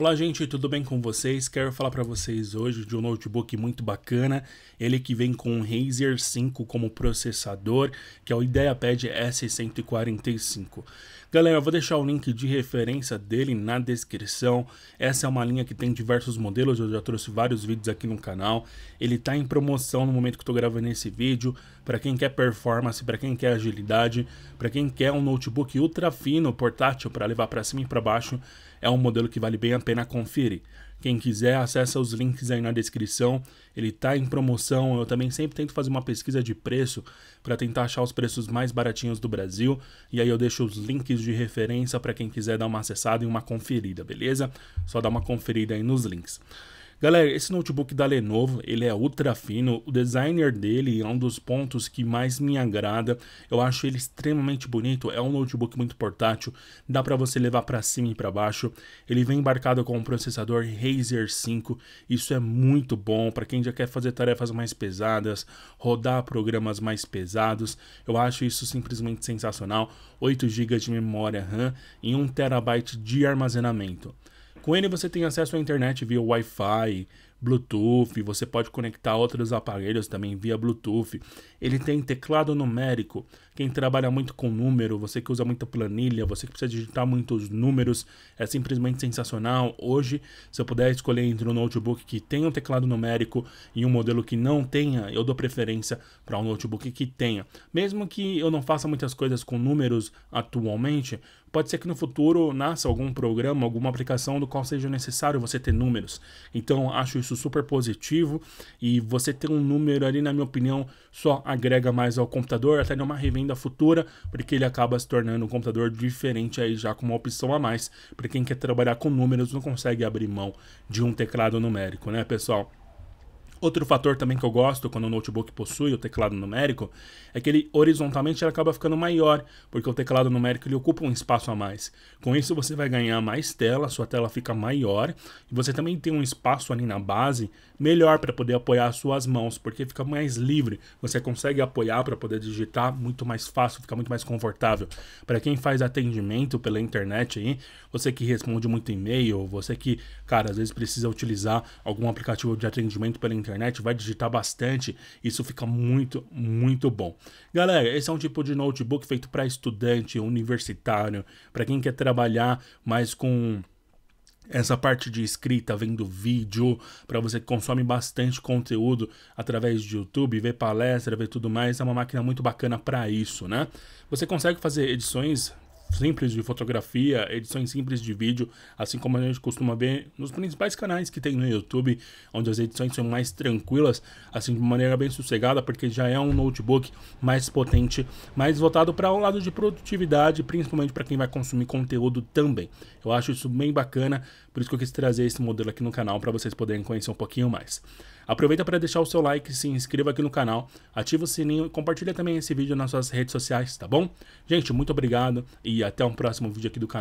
Olá gente, tudo bem com vocês? Quero falar para vocês hoje de um notebook muito bacana, ele que vem com um Razer 5 como processador, que é o IdeaPad S145. Galera, eu vou deixar o link de referência dele na descrição, essa é uma linha que tem diversos modelos, eu já trouxe vários vídeos aqui no canal, ele está em promoção no momento que estou gravando esse vídeo, para quem quer performance, para quem quer agilidade, para quem quer um notebook ultra fino, portátil, para levar para cima e para baixo, é um modelo que vale bem a pena pena conferir. Quem quiser, acessa os links aí na descrição. Ele tá em promoção. Eu também sempre tento fazer uma pesquisa de preço para tentar achar os preços mais baratinhos do Brasil. E aí eu deixo os links de referência para quem quiser dar uma acessada e uma conferida, beleza? Só dá uma conferida aí nos links. Galera, esse notebook da Lenovo, ele é ultra fino, o designer dele é um dos pontos que mais me agrada. Eu acho ele extremamente bonito, é um notebook muito portátil, dá para você levar para cima e para baixo. Ele vem embarcado com um processador Razer 5, isso é muito bom para quem já quer fazer tarefas mais pesadas, rodar programas mais pesados. Eu acho isso simplesmente sensacional. 8 GB de memória RAM e 1 TB de armazenamento. Com ele você tem acesso à internet via Wi-Fi, Bluetooth, você pode conectar outros aparelhos também via Bluetooth. Ele tem teclado numérico. Quem trabalha muito com número, você que usa muita planilha, você que precisa digitar muitos números, é simplesmente sensacional. Hoje, se eu puder escolher entre um notebook que tenha um teclado numérico e um modelo que não tenha, eu dou preferência para um notebook que tenha. Mesmo que eu não faça muitas coisas com números atualmente, Pode ser que no futuro nasça algum programa, alguma aplicação do qual seja necessário você ter números. Então, acho isso isso super positivo e você ter um número ali, na minha opinião, só agrega mais ao computador, até numa revenda futura, porque ele acaba se tornando um computador diferente aí já com uma opção a mais para quem quer trabalhar com números, não consegue abrir mão de um teclado numérico, né, pessoal? Outro fator também que eu gosto quando o notebook possui o teclado numérico é que ele horizontalmente ele acaba ficando maior, porque o teclado numérico ele ocupa um espaço a mais. Com isso você vai ganhar mais tela, sua tela fica maior e você também tem um espaço ali na base melhor para poder apoiar as suas mãos, porque fica mais livre. Você consegue apoiar para poder digitar muito mais fácil, fica muito mais confortável. Para quem faz atendimento pela internet aí, você que responde muito e-mail, você que, cara, às vezes precisa utilizar algum aplicativo de atendimento pela internet internet, vai digitar bastante, isso fica muito, muito bom. Galera, esse é um tipo de notebook feito para estudante, universitário, para quem quer trabalhar mais com essa parte de escrita, vendo vídeo, para você que consome bastante conteúdo através de YouTube, ver palestra, ver tudo mais, é uma máquina muito bacana para isso, né? Você consegue fazer edições simples de fotografia, edições simples de vídeo, assim como a gente costuma ver nos principais canais que tem no YouTube, onde as edições são mais tranquilas, assim de maneira bem sossegada, porque já é um notebook mais potente, mais voltado para o um lado de produtividade, principalmente para quem vai consumir conteúdo também. Eu acho isso bem bacana, por isso que eu quis trazer esse modelo aqui no canal para vocês poderem conhecer um pouquinho mais. Aproveita para deixar o seu like, se inscreva aqui no canal, ativa o sininho e compartilha também esse vídeo nas suas redes sociais, tá bom? Gente, muito obrigado e até um próximo vídeo aqui do canal.